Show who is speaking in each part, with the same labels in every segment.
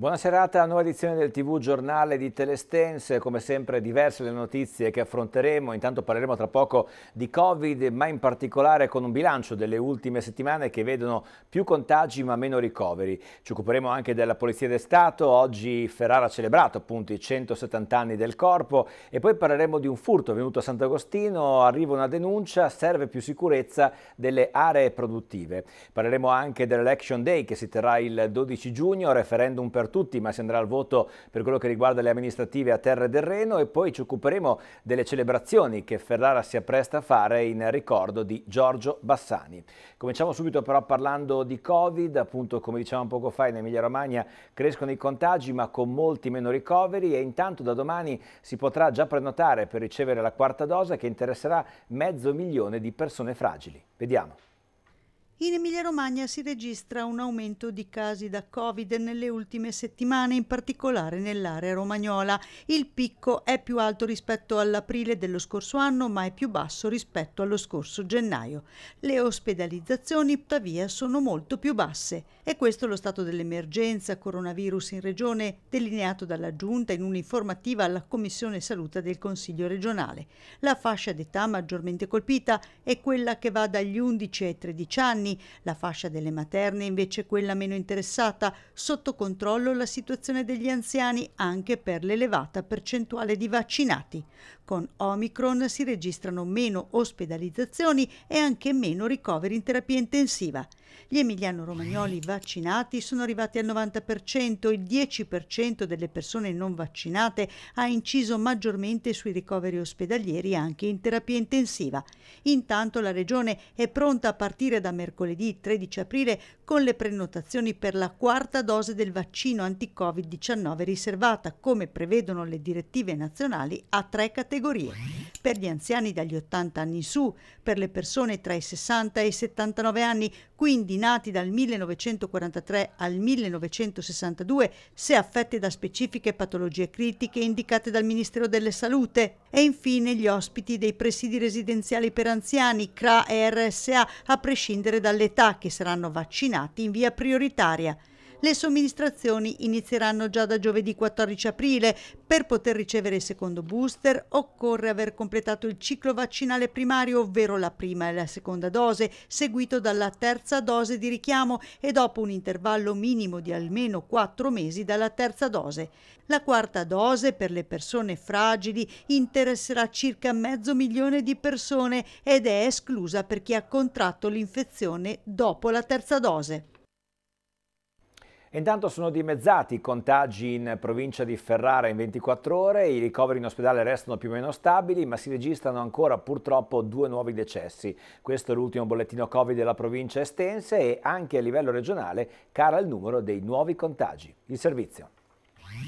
Speaker 1: Buona serata, nuova edizione del TV Giornale di Telestense, come sempre diverse le notizie che affronteremo, intanto parleremo tra poco di Covid, ma in particolare con un bilancio delle ultime settimane che vedono più contagi ma meno ricoveri. Ci occuperemo anche della Polizia di Stato, oggi Ferrara ha celebrato appunto i 170 anni del corpo e poi parleremo di un furto avvenuto a Sant'Agostino, arriva una denuncia, serve più sicurezza delle aree produttive. Parleremo anche dell'Election Day che si terrà il 12 giugno, referendum per tutti, ma si andrà al voto per quello che riguarda le amministrative a Terre del Reno e poi ci occuperemo delle celebrazioni che Ferrara si appresta a fare in ricordo di Giorgio Bassani. Cominciamo subito però parlando di Covid, appunto come dicevamo poco fa in Emilia Romagna crescono i contagi ma con molti meno ricoveri e intanto da domani si potrà già prenotare per ricevere la quarta dose che interesserà mezzo milione di persone fragili. Vediamo.
Speaker 2: In Emilia-Romagna si registra un aumento di casi da Covid nelle ultime settimane, in particolare nell'area romagnola. Il picco è più alto rispetto all'aprile dello scorso anno, ma è più basso rispetto allo scorso gennaio. Le ospedalizzazioni, tuttavia, sono molto più basse. E questo è lo stato dell'emergenza coronavirus in regione, delineato dalla Giunta in un'informativa alla Commissione Salute del Consiglio regionale. La fascia d'età maggiormente colpita è quella che va dagli 11 ai 13 anni anni, la fascia delle materne è invece quella meno interessata, sotto controllo la situazione degli anziani anche per l'elevata percentuale di vaccinati. Con Omicron si registrano meno ospedalizzazioni e anche meno ricoveri in terapia intensiva. Gli emiliano-romagnoli vaccinati sono arrivati al 90%, il 10% delle persone non vaccinate ha inciso maggiormente sui ricoveri ospedalieri anche in terapia intensiva. Intanto la Regione è pronta a partire da mercoledì 13 aprile con le prenotazioni per la quarta dose del vaccino anti-Covid-19 riservata, come prevedono le direttive nazionali, a tre categorie. Per gli anziani dagli 80 anni in su, per le persone tra i 60 e i 79 anni, quindi quindi nati dal 1943 al 1962 se affetti da specifiche patologie critiche indicate dal Ministero delle Salute e infine gli ospiti dei presidi residenziali per anziani CRA e RSA a prescindere dall'età che saranno vaccinati in via prioritaria le somministrazioni inizieranno già da giovedì 14 aprile. Per poter ricevere il secondo booster occorre aver completato il ciclo vaccinale primario, ovvero la prima e la seconda dose, seguito dalla terza dose di richiamo e dopo un intervallo minimo di almeno 4 mesi dalla terza dose. La quarta dose per le persone fragili interesserà circa mezzo milione di persone ed è esclusa per chi ha contratto l'infezione dopo la terza dose.
Speaker 1: Intanto sono dimezzati i contagi in provincia di Ferrara in 24 ore, i ricoveri in ospedale restano più o meno stabili, ma si registrano ancora purtroppo due nuovi decessi. Questo è l'ultimo bollettino Covid della provincia estense e anche a livello regionale cara il numero dei nuovi contagi. Il servizio.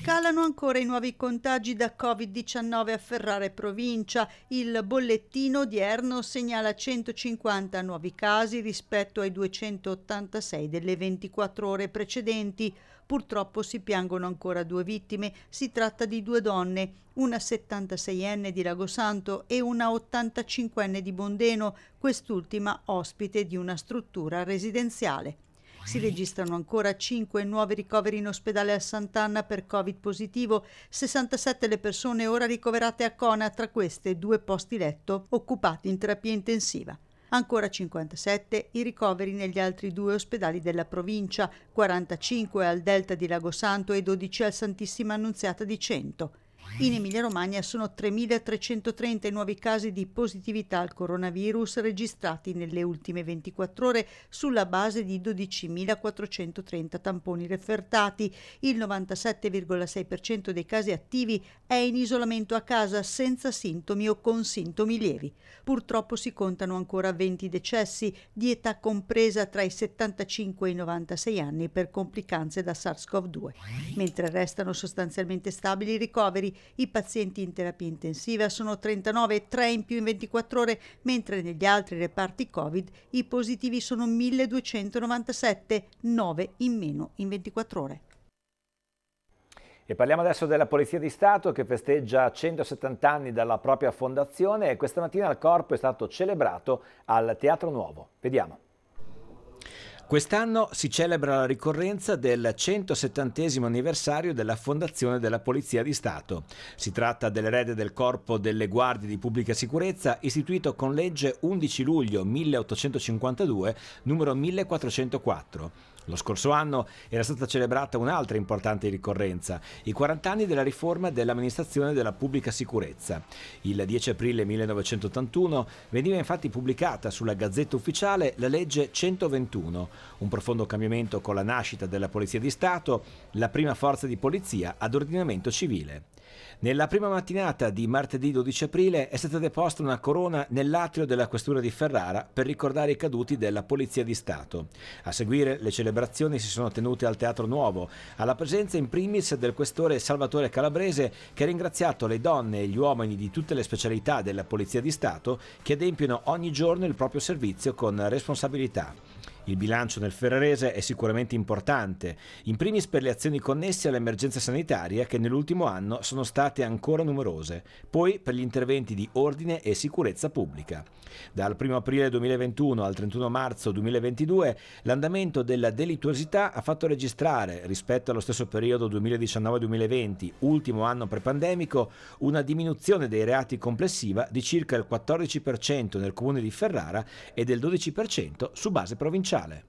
Speaker 2: Calano ancora i nuovi contagi da Covid-19 a Ferrara e provincia. Il bollettino odierno segnala 150 nuovi casi rispetto ai 286 delle 24 ore precedenti. Purtroppo si piangono ancora due vittime. Si tratta di due donne, una 76enne di Lagosanto e una 85enne di Bondeno, quest'ultima ospite di una struttura residenziale. Si registrano ancora 5 nuovi ricoveri in ospedale a Sant'Anna per Covid positivo, 67 le persone ora ricoverate a Cona, tra queste due posti letto occupati in terapia intensiva ancora 57 i ricoveri negli altri due ospedali della provincia, 45 al Delta di Lago Santo e 12 al Santissima Annunziata di Cento. In Emilia-Romagna sono 3.330 i nuovi casi di positività al coronavirus registrati nelle ultime 24 ore sulla base di 12.430 tamponi refertati. Il 97,6% dei casi attivi è in isolamento a casa senza sintomi o con sintomi lievi. Purtroppo si contano ancora 20 decessi di età compresa tra i 75 e i 96 anni per complicanze da SARS-CoV-2, mentre restano sostanzialmente stabili i ricoveri i pazienti in terapia intensiva sono 39,3 in più in 24 ore, mentre negli altri reparti Covid i positivi sono 1297, 9 in meno in 24 ore.
Speaker 1: E parliamo adesso della Polizia di Stato che festeggia 170 anni dalla propria fondazione e questa mattina il corpo è stato celebrato al Teatro Nuovo. Vediamo. Quest'anno si celebra la ricorrenza del 170 anniversario della fondazione della Polizia di Stato. Si tratta dell'erede del Corpo delle Guardie di Pubblica Sicurezza istituito con legge 11 luglio 1852 numero 1404. Lo scorso anno era stata celebrata un'altra importante ricorrenza, i 40 anni della riforma dell'amministrazione della pubblica sicurezza. Il 10 aprile 1981 veniva infatti pubblicata sulla Gazzetta Ufficiale la legge 121, un profondo cambiamento con la nascita della Polizia di Stato, la prima forza di polizia ad ordinamento civile. Nella prima mattinata di martedì 12 aprile è stata deposta una corona nell'atrio della questura di Ferrara per ricordare i caduti della Polizia di Stato. A seguire le celebrazioni si sono tenute al Teatro Nuovo, alla presenza in primis del questore Salvatore Calabrese che ha ringraziato le donne e gli uomini di tutte le specialità della Polizia di Stato che adempiono ogni giorno il proprio servizio con responsabilità. Il bilancio nel Ferrarese è sicuramente importante, in primis per le azioni connesse all'emergenza sanitaria che nell'ultimo anno sono state ancora numerose, poi per gli interventi di ordine e sicurezza pubblica. Dal 1 aprile 2021 al 31 marzo 2022 l'andamento della delittuosità ha fatto registrare, rispetto allo stesso periodo 2019-2020, ultimo anno prepandemico, una diminuzione dei reati complessiva di circa il 14% nel comune di Ferrara e del 12% su base provinciale commerciale.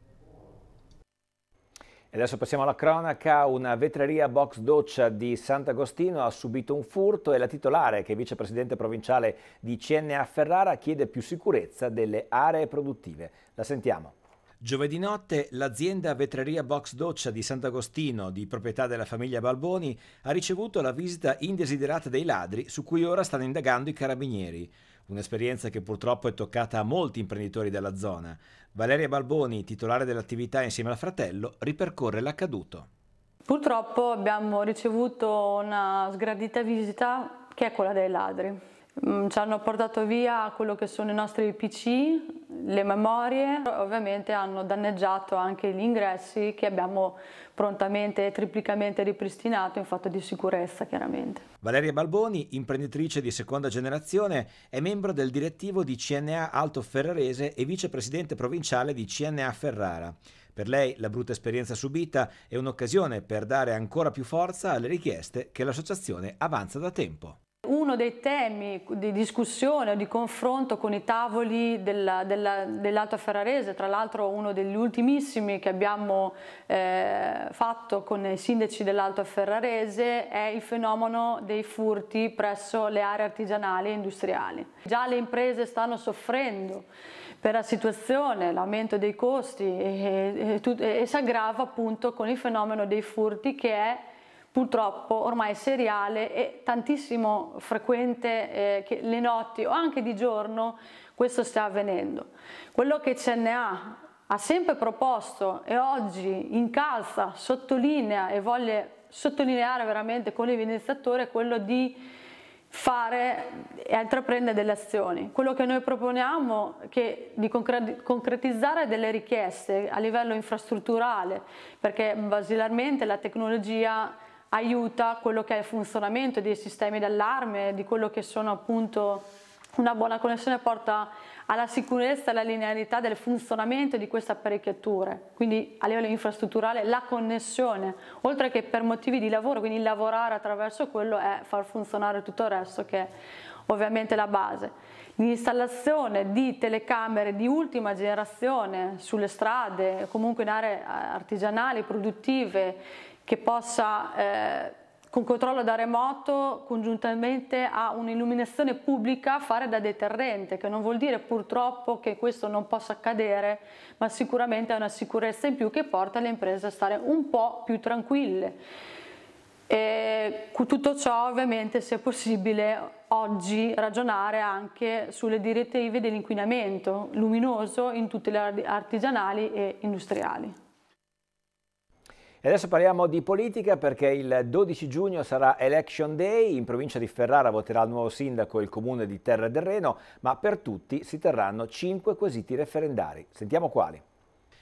Speaker 1: E adesso passiamo alla cronaca. Una vetreria box doccia di Sant'Agostino ha subito un furto e la titolare, che è vicepresidente provinciale di CNA Ferrara, chiede più sicurezza delle aree produttive. La sentiamo. Giovedì notte l'azienda Vetreria Box Doccia di Sant'Agostino, di proprietà della famiglia Balboni, ha ricevuto la visita indesiderata dei ladri su cui ora stanno indagando i carabinieri un'esperienza che purtroppo è toccata a molti imprenditori della zona. Valeria Balboni, titolare dell'attività insieme al fratello, ripercorre l'accaduto.
Speaker 3: Purtroppo abbiamo ricevuto una sgradita visita che è quella dei ladri. Mm, ci hanno portato via quello che sono i nostri PC, le memorie, ovviamente hanno danneggiato anche gli ingressi che abbiamo prontamente e triplicamente ripristinato in fatto di sicurezza chiaramente.
Speaker 1: Valeria Balboni, imprenditrice di seconda generazione, è membro del direttivo di CNA Alto Ferrarese e vicepresidente provinciale di CNA Ferrara. Per lei la brutta esperienza subita è un'occasione per dare ancora più forza alle richieste che l'associazione avanza da tempo
Speaker 3: uno dei temi di discussione o di confronto con i tavoli della, della, dell'Alto Ferrarese, tra l'altro uno degli ultimissimi che abbiamo eh, fatto con i sindaci dell'Alto Ferrarese è il fenomeno dei furti presso le aree artigianali e industriali. Già le imprese stanno soffrendo per la situazione, l'aumento dei costi e, e, e, e si aggrava appunto con il fenomeno dei furti che è purtroppo ormai seriale e tantissimo frequente eh, che le notti o anche di giorno questo sta avvenendo. Quello che CNA ha sempre proposto e oggi incalza, sottolinea e voglio sottolineare veramente con l'evidenziatore è quello di fare e intraprendere delle azioni. Quello che noi proponiamo è di concretizzare delle richieste a livello infrastrutturale, perché basilarmente la tecnologia aiuta quello che è il funzionamento dei sistemi d'allarme, di quello che sono appunto una buona connessione porta alla sicurezza e alla linearità del funzionamento di queste apparecchiature, quindi a livello infrastrutturale la connessione, oltre che per motivi di lavoro, quindi lavorare attraverso quello è far funzionare tutto il resto che è ovviamente la base. L'installazione di telecamere di ultima generazione sulle strade, comunque in aree artigianali, produttive, che possa eh, con controllo da remoto congiuntamente a un'illuminazione pubblica fare da deterrente, che non vuol dire purtroppo che questo non possa accadere, ma sicuramente è una sicurezza in più che porta le imprese a stare un po' più tranquille. E tutto ciò ovviamente se possibile oggi ragionare anche sulle direttive dell'inquinamento luminoso in tutte le artigianali e industriali.
Speaker 1: E adesso parliamo di politica perché il 12 giugno sarà Election Day, in provincia di Ferrara voterà il nuovo sindaco e il comune di Terra del Reno, ma per tutti si terranno 5 quesiti referendari. Sentiamo quali.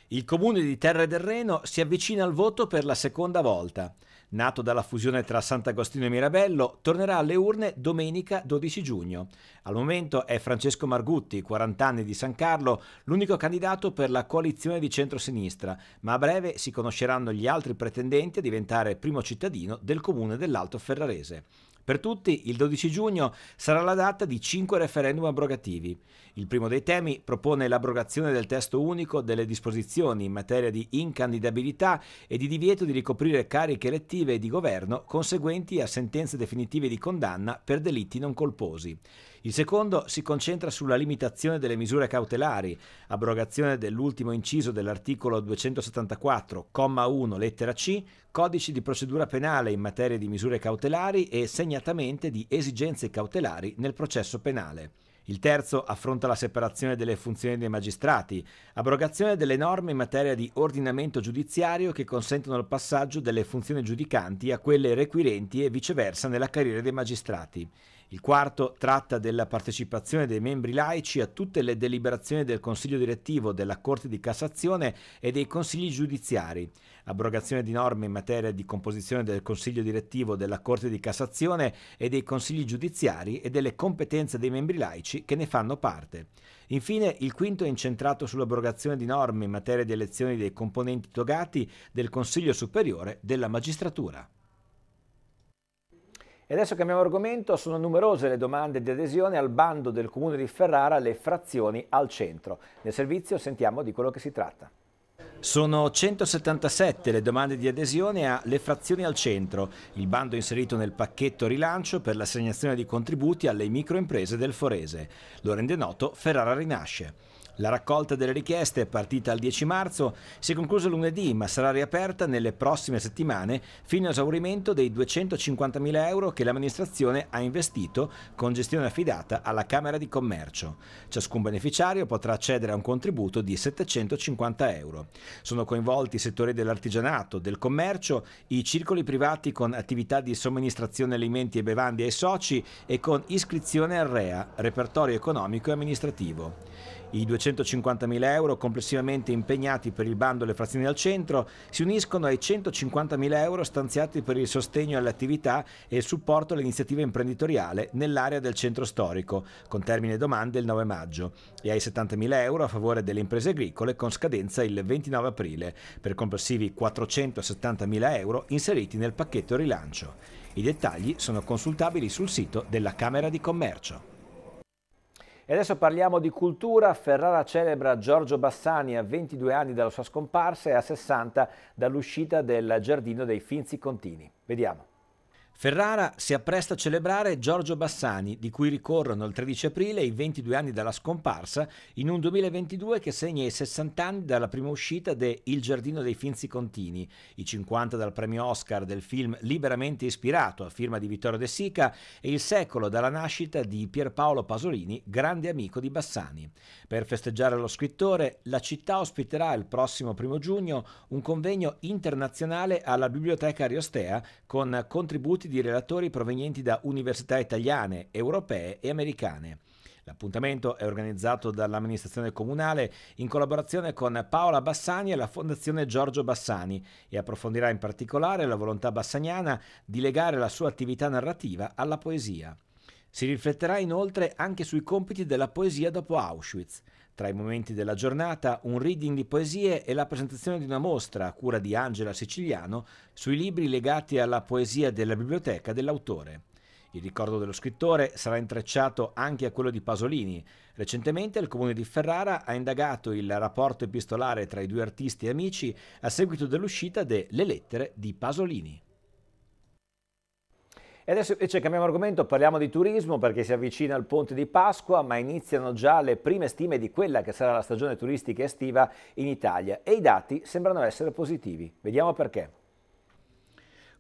Speaker 1: Il comune di Terra del Reno si avvicina al voto per la seconda volta nato dalla fusione tra Sant'Agostino e Mirabello, tornerà alle urne domenica 12 giugno. Al momento è Francesco Margutti, 40 anni di San Carlo, l'unico candidato per la coalizione di centrosinistra, ma a breve si conosceranno gli altri pretendenti a diventare primo cittadino del comune dell'Alto Ferrarese. Per tutti, il 12 giugno sarà la data di cinque referendum abrogativi. Il primo dei temi propone l'abrogazione del testo unico delle disposizioni in materia di incandidabilità e di divieto di ricoprire cariche elettive e di governo conseguenti a sentenze definitive di condanna per delitti non colposi. Il secondo si concentra sulla limitazione delle misure cautelari, abrogazione dell'ultimo inciso dell'articolo 274, comma 1, lettera C, codice di procedura penale in materia di misure cautelari e segnatamente di esigenze cautelari nel processo penale. Il terzo affronta la separazione delle funzioni dei magistrati, abrogazione delle norme in materia di ordinamento giudiziario che consentono il passaggio delle funzioni giudicanti a quelle requirenti e viceversa nella carriera dei magistrati. Il quarto tratta della partecipazione dei membri laici a tutte le deliberazioni del Consiglio direttivo, della Corte di Cassazione e dei consigli giudiziari. Abrogazione di norme in materia di composizione del Consiglio direttivo, della Corte di Cassazione e dei consigli giudiziari e delle competenze dei membri laici che ne fanno parte. Infine, il quinto è incentrato sull'abrogazione di norme in materia di elezioni dei componenti togati del Consiglio superiore della magistratura. E adesso cambiamo argomento, sono numerose le domande di adesione al bando del Comune di Ferrara Le frazioni al centro. Nel servizio sentiamo di quello che si tratta. Sono 177 le domande di adesione a Le frazioni al centro, il bando inserito nel pacchetto rilancio per l'assegnazione di contributi alle microimprese del Forese. Lo rende noto Ferrara Rinasce. La raccolta delle richieste è partita il 10 marzo, si è conclusa lunedì, ma sarà riaperta nelle prossime settimane fino all'esaurimento dei 250.000 euro che l'amministrazione ha investito con gestione affidata alla Camera di Commercio. Ciascun beneficiario potrà accedere a un contributo di 750 euro. Sono coinvolti i settori dell'artigianato, del commercio, i circoli privati con attività di somministrazione alimenti e bevande ai soci e con iscrizione al REA, repertorio economico e amministrativo. I 250.000 euro complessivamente impegnati per il bando alle frazioni al centro si uniscono ai 150.000 euro stanziati per il sostegno alle attività e il supporto all'iniziativa imprenditoriale nell'area del centro storico, con termine domande il 9 maggio, e ai 70.000 euro a favore delle imprese agricole con scadenza il 29 aprile, per complessivi 470.000 euro inseriti nel pacchetto rilancio. I dettagli sono consultabili sul sito della Camera di Commercio. E adesso parliamo di cultura. Ferrara celebra Giorgio Bassani a 22 anni dalla sua scomparsa e a 60 dall'uscita del Giardino dei Finzi Contini. Vediamo. Ferrara si appresta a celebrare Giorgio Bassani, di cui ricorrono il 13 aprile i 22 anni dalla scomparsa, in un 2022 che segna i 60 anni dalla prima uscita de Il giardino dei Finzi Contini, i 50 dal premio Oscar del film liberamente ispirato a firma di Vittorio De Sica e il secolo dalla nascita di Pierpaolo Pasolini, grande amico di Bassani. Per festeggiare lo scrittore, la città ospiterà il prossimo primo giugno un convegno internazionale alla Biblioteca Ariostea con contributi di relatori provenienti da università italiane, europee e americane. L'appuntamento è organizzato dall'amministrazione comunale in collaborazione con Paola Bassani e la Fondazione Giorgio Bassani e approfondirà in particolare la volontà bassaniana di legare la sua attività narrativa alla poesia. Si rifletterà inoltre anche sui compiti della poesia dopo Auschwitz tra i momenti della giornata, un reading di poesie e la presentazione di una mostra a cura di Angela Siciliano sui libri legati alla poesia della biblioteca dell'autore. Il ricordo dello scrittore sarà intrecciato anche a quello di Pasolini. Recentemente il comune di Ferrara ha indagato il rapporto epistolare tra i due artisti e amici a seguito dell'uscita de Le lettere di Pasolini. E adesso invece cambiamo argomento, parliamo di turismo perché si avvicina il ponte di Pasqua, ma iniziano già le prime stime di quella che sarà la stagione turistica estiva in Italia e i dati sembrano essere positivi. Vediamo perché.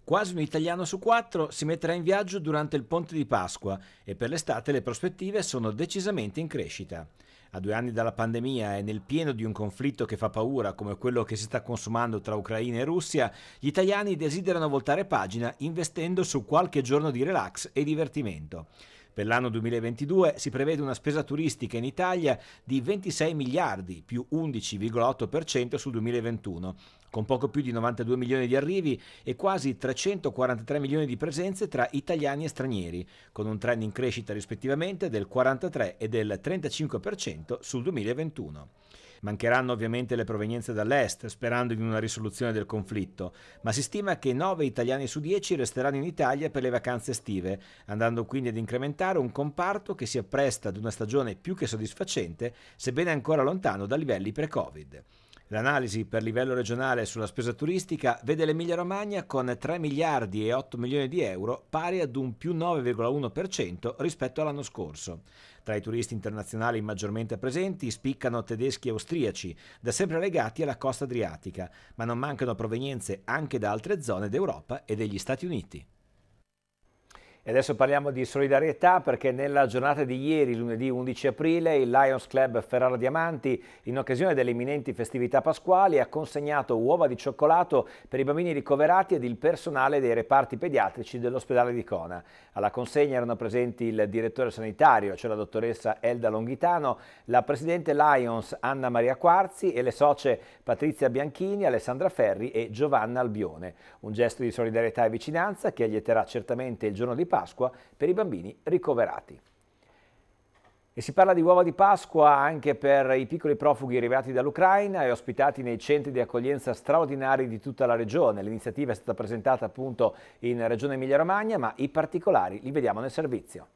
Speaker 1: Quasi un italiano su quattro si metterà in viaggio durante il ponte di Pasqua e per l'estate le prospettive sono decisamente in crescita a due anni dalla pandemia e nel pieno di un conflitto che fa paura come quello che si sta consumando tra Ucraina e Russia, gli italiani desiderano voltare pagina investendo su qualche giorno di relax e divertimento. Per l'anno 2022 si prevede una spesa turistica in Italia di 26 miliardi, più 11,8% sul 2021, con poco più di 92 milioni di arrivi e quasi 343 milioni di presenze tra italiani e stranieri, con un trend in crescita rispettivamente del 43 e del 35% sul 2021. Mancheranno ovviamente le provenienze dall'est, sperando in una risoluzione del conflitto, ma si stima che 9 italiani su 10 resteranno in Italia per le vacanze estive, andando quindi ad incrementare un comparto che si appresta ad una stagione più che soddisfacente, sebbene ancora lontano da livelli pre-Covid. L'analisi per livello regionale sulla spesa turistica vede l'Emilia Romagna con 3 miliardi e 8 milioni di euro, pari ad un più 9,1% rispetto all'anno scorso. Tra i turisti internazionali maggiormente presenti spiccano tedeschi e austriaci, da sempre legati alla costa adriatica, ma non mancano provenienze anche da altre zone d'Europa e degli Stati Uniti. E adesso parliamo di solidarietà perché nella giornata di ieri, lunedì 11 aprile, il Lions Club Ferrara Diamanti, in occasione delle imminenti festività pasquali, ha consegnato uova di cioccolato per i bambini ricoverati ed il personale dei reparti pediatrici dell'ospedale di Cona. Alla consegna erano presenti il direttore sanitario, cioè la dottoressa Elda Longhitano, la presidente Lions Anna Maria Quarzi e le socie Patrizia Bianchini, Alessandra Ferri e Giovanna Albione. Un gesto di solidarietà e vicinanza che allieterà certamente il giorno di Pasqua per i bambini ricoverati. E si parla di uova di Pasqua anche per i piccoli profughi arrivati dall'Ucraina e ospitati nei centri di accoglienza straordinari di tutta la regione. L'iniziativa è stata presentata appunto in Regione Emilia-Romagna, ma i particolari li vediamo nel servizio.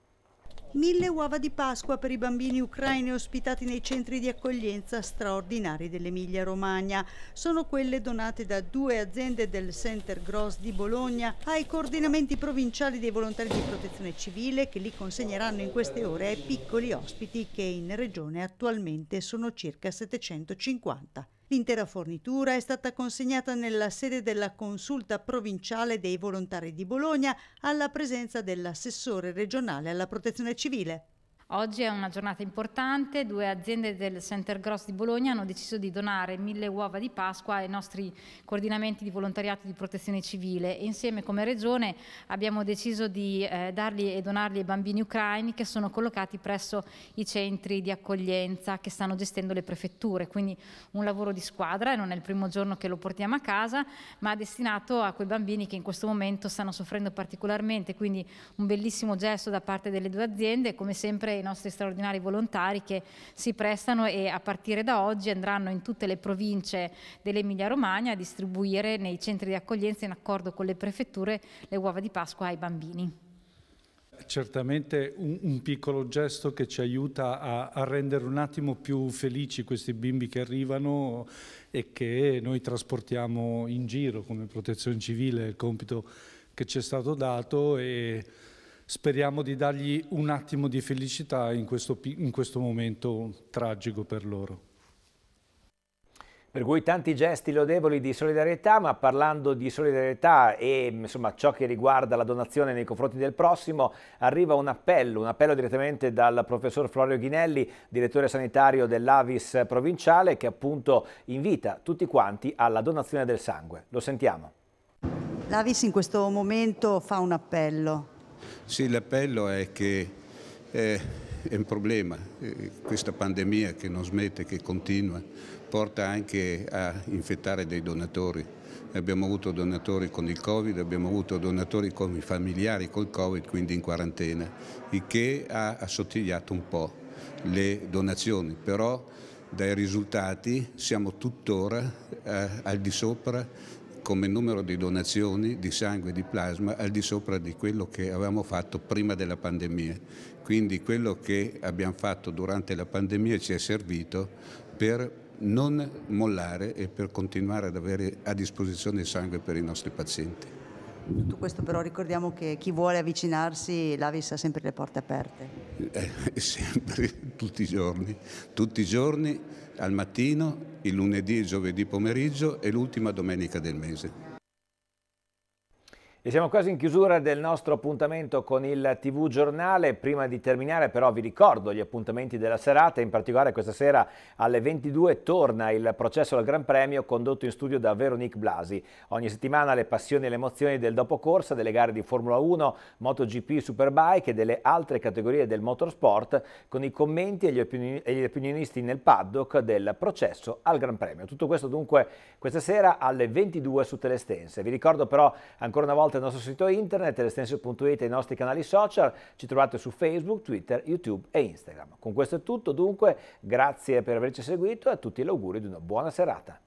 Speaker 2: Mille uova di Pasqua per i bambini ucraini ospitati nei centri di accoglienza straordinari dell'Emilia Romagna. Sono quelle donate da due aziende del Center Gross di Bologna ai coordinamenti provinciali dei volontari di protezione civile che li consegneranno in queste ore ai piccoli ospiti che in regione attualmente sono circa 750. L'intera fornitura è stata consegnata nella sede della consulta provinciale dei volontari di Bologna alla presenza dell'assessore regionale alla protezione civile. Oggi è una giornata importante, due
Speaker 3: aziende del Center Gross di Bologna hanno deciso di donare mille uova di Pasqua ai nostri coordinamenti di volontariato di protezione civile e insieme come regione abbiamo deciso di eh, darli e donarli ai bambini ucraini che sono collocati presso i centri di accoglienza che stanno gestendo le prefetture, quindi un lavoro di squadra e non è il primo giorno che lo portiamo a casa, ma destinato a quei bambini che in questo momento stanno soffrendo particolarmente, quindi un bellissimo gesto da parte delle due aziende, come sempre i nostri straordinari volontari che si prestano e a partire da oggi andranno in tutte le province dell'Emilia Romagna a distribuire nei centri di accoglienza in accordo con le prefetture le uova di Pasqua ai bambini.
Speaker 4: Certamente un, un, piccolo gesto che ci aiuta a, a, rendere un attimo più felici questi bimbi che arrivano e che noi trasportiamo in giro come protezione civile, il compito che ci è stato dato Speriamo di dargli un attimo di felicità in questo, in questo momento tragico per loro.
Speaker 1: Per cui tanti gesti lodevoli di solidarietà, ma parlando di solidarietà e insomma, ciò che riguarda la donazione nei confronti del prossimo, arriva un appello, un appello direttamente dal professor Florio Ghinelli, direttore sanitario dell'Avis provinciale, che appunto invita tutti quanti alla donazione del sangue.
Speaker 4: Lo sentiamo.
Speaker 2: L'Avis in questo momento fa un appello
Speaker 4: sì, l'appello è che eh, è un problema, eh, questa pandemia che non smette, che continua, porta anche a infettare dei donatori. Abbiamo avuto donatori con il Covid, abbiamo avuto donatori con i familiari col Covid, quindi in quarantena, il che ha assottigliato un po' le donazioni, però dai risultati siamo tuttora eh, al di sopra come numero di donazioni di sangue e di plasma al di sopra di quello che avevamo fatto prima della pandemia. Quindi quello che abbiamo fatto durante la pandemia ci è servito per non mollare e per continuare ad avere a disposizione sangue per i nostri pazienti.
Speaker 2: Tutto questo però ricordiamo che chi vuole avvicinarsi l'Avis ha sempre le porte aperte.
Speaker 4: Eh, sempre, tutti i giorni, tutti i giorni al mattino, il lunedì e giovedì pomeriggio e l'ultima domenica del mese.
Speaker 1: E siamo quasi in chiusura del nostro appuntamento con il TV Giornale. Prima di terminare però vi ricordo gli appuntamenti della serata, in particolare questa sera alle 22 torna il processo al Gran Premio condotto in studio da Veronique Blasi. Ogni settimana le passioni e le emozioni del dopocorsa, delle gare di Formula 1, MotoGP, Superbike e delle altre categorie del motorsport con i commenti e gli, e gli opinionisti nel paddock del processo al Gran Premio. Tutto questo dunque questa sera alle 22 su Telestense. Vi ricordo però ancora una volta il nostro sito internet, l'estensio.it e i nostri canali social. Ci trovate su Facebook, Twitter, YouTube e Instagram. Con questo è tutto, dunque grazie per averci seguito e a tutti l'augurio di una buona serata.